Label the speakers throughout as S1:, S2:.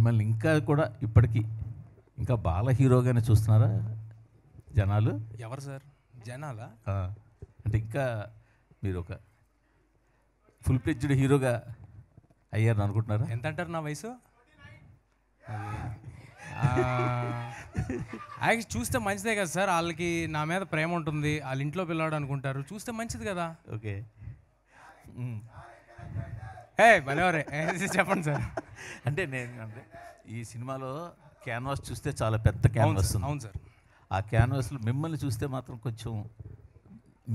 S1: మిమ్మల్ని ఇంకా కూడా ఇప్పటికీ ఇంకా బాల హీరోగానే చూస్తున్నారా జనాలు ఎవరు సార్ జనాలా అంటే ఇంకా మీరు ఒక ఫుల్ ప్లెడ్జ్డ్ హీరోగా అయ్యారని అనుకుంటున్నారా ఎంత
S2: అంటారు నా వయసు యాక్చువల్ చూస్తే మంచిదే కదా సార్ వాళ్ళకి నా మీద ప్రేమ ఉంటుంది వాళ్ళ ఇంట్లో పిల్లవాడు అనుకుంటారు చూస్తే మంచిది కదా
S1: ఓకే ఏ భలేవరే చెప్పండి సార్ అంటే నేను అంటే ఈ సినిమాలో క్యాన్వాస్ చూస్తే చాలా పెద్ద క్యాన్వాస్ అవును సార్ ఆ క్యాన్వాస్లో మిమ్మల్ని చూస్తే మాత్రం కొంచెం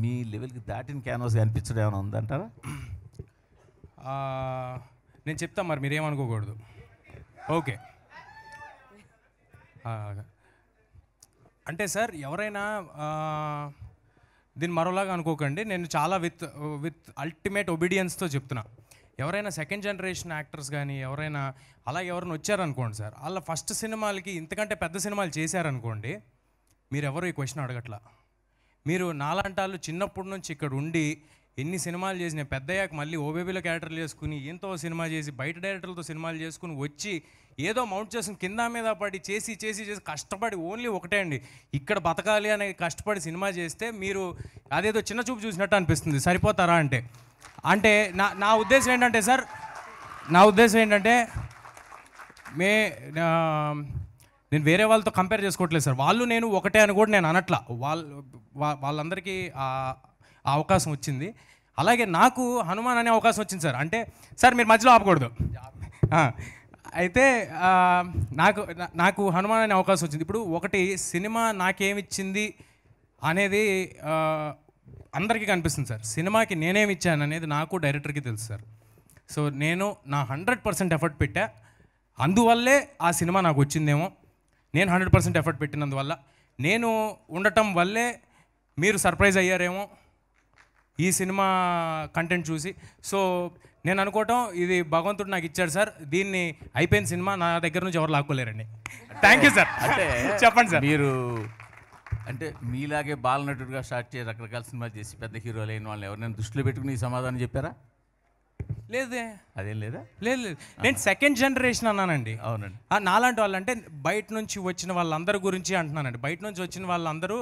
S1: మీ లెవెల్కి దాటిన క్యాన్వాస్ కనిపించడం ఏమైనా ఉందంటారా
S2: నేను చెప్తాను మరి మీరేమనుకోకూడదు ఓకే అంటే సార్ ఎవరైనా దీన్ని మరోలాగా అనుకోకండి నేను చాలా విత్ విత్ అల్టిమేట్ ఒబీడియన్స్తో చెప్తున్నా ఎవరైనా సెకండ్ జనరేషన్ యాక్టర్స్ కానీ ఎవరైనా అలా ఎవరైనా వచ్చారనుకోండి సార్ వాళ్ళ ఫస్ట్ సినిమాలకి ఇంతకంటే పెద్ద సినిమాలు చేశారనుకోండి మీరు ఎవరు ఈ క్వశ్చన్ అడగట్లా మీరు నాలంటాళ్ళు చిన్నప్పటి నుంచి ఇక్కడ ఉండి ఎన్ని సినిమాలు చేసిన పెద్దయ్యాక మళ్ళీ ఓబేబీలో క్యారెక్టర్లు చేసుకుని ఎంతో సినిమా చేసి బయట డైరెక్టర్లతో సినిమాలు చేసుకుని వచ్చి ఏదో మౌంట్ చేసుకుని కింద మీద పడి చేసి చేసి చేసి కష్టపడి ఓన్లీ ఒకటే అండి ఇక్కడ బతకాలి అనే కష్టపడి సినిమా చేస్తే మీరు అదేదో చిన్న చూపు చూసినట్టు అనిపిస్తుంది సరిపోతారా అంటే అంటే నా నా ఉద్దేశం ఏంటంటే సార్ నా ఉద్దేశం ఏంటంటే మే నేను వేరే వాళ్ళతో కంపేర్ చేసుకోవట్లేదు సార్ వాళ్ళు నేను ఒకటే అని కూడా నేను అనట్లా వాళ్ళు వాళ్ళందరికీ అవకాశం వచ్చింది అలాగే నాకు హనుమాన్ అనే అవకాశం వచ్చింది సార్ అంటే సార్ మీరు మధ్యలో ఆపకూడదు అయితే నాకు నాకు హనుమాన్ అనే అవకాశం వచ్చింది ఇప్పుడు ఒకటి సినిమా నాకేమిచ్చింది అనేది అందరికీ కనిపిస్తుంది సార్ సినిమాకి నేనేమి ఇచ్చాను అనేది నాకు డైరెక్టర్కి తెలుసు సార్ సో నేను నా హండ్రెడ్ పర్సెంట్ ఎఫర్ట్ పెట్టా అందువల్లే ఆ సినిమా నాకు వచ్చిందేమో నేను హండ్రెడ్ పర్సెంట్ ఎఫర్ట్ పెట్టినందువల్ల నేను ఉండటం వల్లే మీరు సర్ప్రైజ్ అయ్యారేమో ఈ సినిమా కంటెంట్ చూసి సో నేను అనుకోవటం ఇది భగవంతుడు నాకు ఇచ్చాడు సార్ దీన్ని అయిపోయిన సినిమా నా దగ్గర నుంచి ఎవరు లాక్కోలేరండి థ్యాంక్ యూ సార్ చెప్పండి సార్ మీరు
S1: అంటే మీలాగే బాలనటుడిగా స్టార్ట్ చేసి రకరకాల సినిమాలు చేసి పెద్ద హీరోలు అయిన వాళ్ళని ఎవరినైనా దృష్టిలో పెట్టుకుని సమాధానం చెప్పారా లేదే అదేం లేదా
S2: లేదు లేదు నేను సెకండ్ జనరేషన్ అన్నానండి అవునండి నాలాంటి వాళ్ళు అంటే బయట నుంచి వచ్చిన వాళ్ళందరి గురించి అంటున్నానండి బయట నుంచి వచ్చిన వాళ్ళందరూ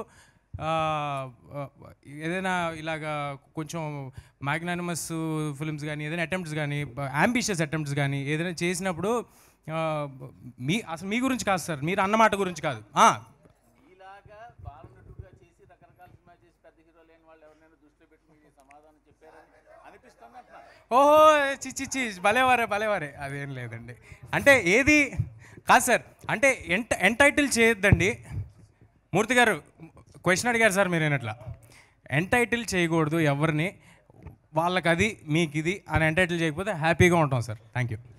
S2: ఏదైనా ఇలాగా కొంచెం మ్యాగ్నానిమస్ ఫిల్మ్స్ కానీ ఏదైనా అటెంప్ట్స్ కానీ అంబిషియస్ అటెంప్ట్స్ కానీ ఏదైనా చేసినప్పుడు మీ అసలు మీ గురించి కాదు సార్ మీరు అన్నమాట గురించి కాదు ఓహో చిచ్చి భలేవారే భలేవారే అదేం లేదండి అంటే ఏది కాదు సార్ అంటే ఎంట ఎంటైటిల్ చేయొద్దండి మూర్తి గారు క్వశ్చన్ అడిగారు సార్ మీరు ఏనట్లా ఎంటైటిల్ చేయకూడదు ఎవరిని వాళ్ళకి అది మీకు ఇది అని ఎంటైటిల్ చేయకపోతే హ్యాపీగా ఉంటాం సార్ థ్యాంక్ యూ